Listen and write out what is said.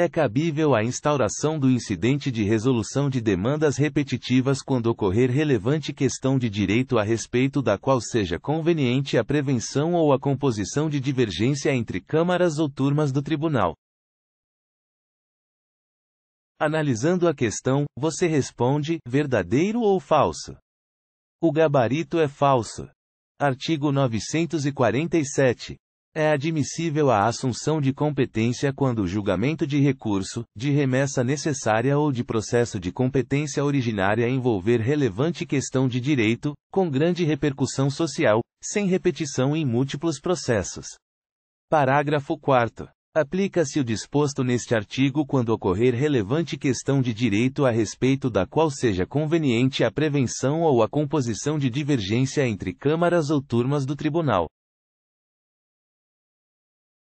É cabível a instauração do incidente de resolução de demandas repetitivas quando ocorrer relevante questão de direito a respeito da qual seja conveniente a prevenção ou a composição de divergência entre câmaras ou turmas do tribunal. Analisando a questão, você responde: verdadeiro ou falso? O gabarito é falso. Artigo 947. É admissível a assunção de competência quando o julgamento de recurso, de remessa necessária ou de processo de competência originária envolver relevante questão de direito, com grande repercussão social, sem repetição em múltiplos processos. Parágrafo 4. Aplica-se o disposto neste artigo quando ocorrer relevante questão de direito a respeito da qual seja conveniente a prevenção ou a composição de divergência entre câmaras ou turmas do tribunal.